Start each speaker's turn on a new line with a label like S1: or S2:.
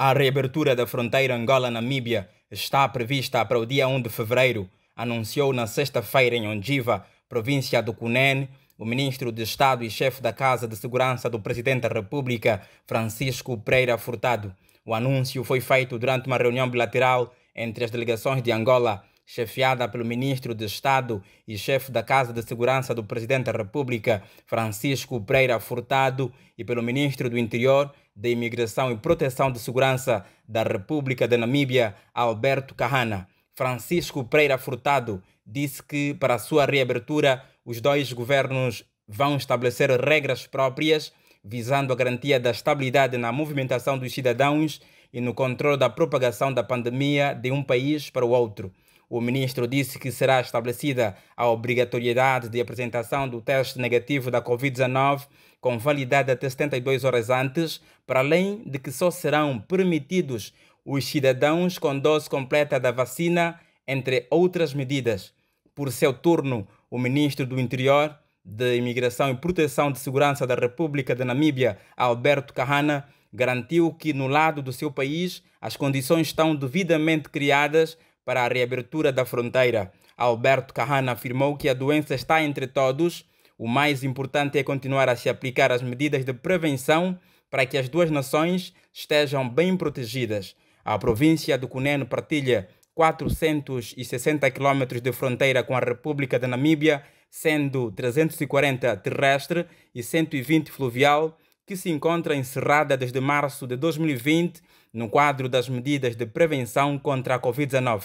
S1: A reabertura da fronteira Angola-Namíbia está prevista para o dia 1 de fevereiro, anunciou na sexta-feira em Ondiva, província do Cunene, o ministro de Estado e chefe da Casa de Segurança do Presidente da República, Francisco Pereira Furtado. O anúncio foi feito durante uma reunião bilateral entre as delegações de Angola, chefiada pelo ministro de Estado e chefe da Casa de Segurança do Presidente da República, Francisco Pereira Furtado, e pelo ministro do Interior, de Imigração e Proteção de Segurança da República da Namíbia, Alberto Kahana. Francisco Pereira Furtado disse que, para a sua reabertura, os dois governos vão estabelecer regras próprias visando a garantia da estabilidade na movimentação dos cidadãos e no controle da propagação da pandemia de um país para o outro. O ministro disse que será estabelecida a obrigatoriedade de apresentação do teste negativo da Covid-19, com validade até 72 horas antes, para além de que só serão permitidos os cidadãos com dose completa da vacina, entre outras medidas. Por seu turno, o ministro do Interior, de Imigração e Proteção de Segurança da República da Namíbia, Alberto Kahana, garantiu que, no lado do seu país, as condições estão devidamente criadas para a reabertura da fronteira. Alberto Carrana afirmou que a doença está entre todos. O mais importante é continuar a se aplicar as medidas de prevenção para que as duas nações estejam bem protegidas. A província do Cunene partilha 460 quilômetros de fronteira com a República da Namíbia, sendo 340 terrestre e 120 fluvial que se encontra encerrada desde março de 2020 no quadro das medidas de prevenção contra a Covid-19.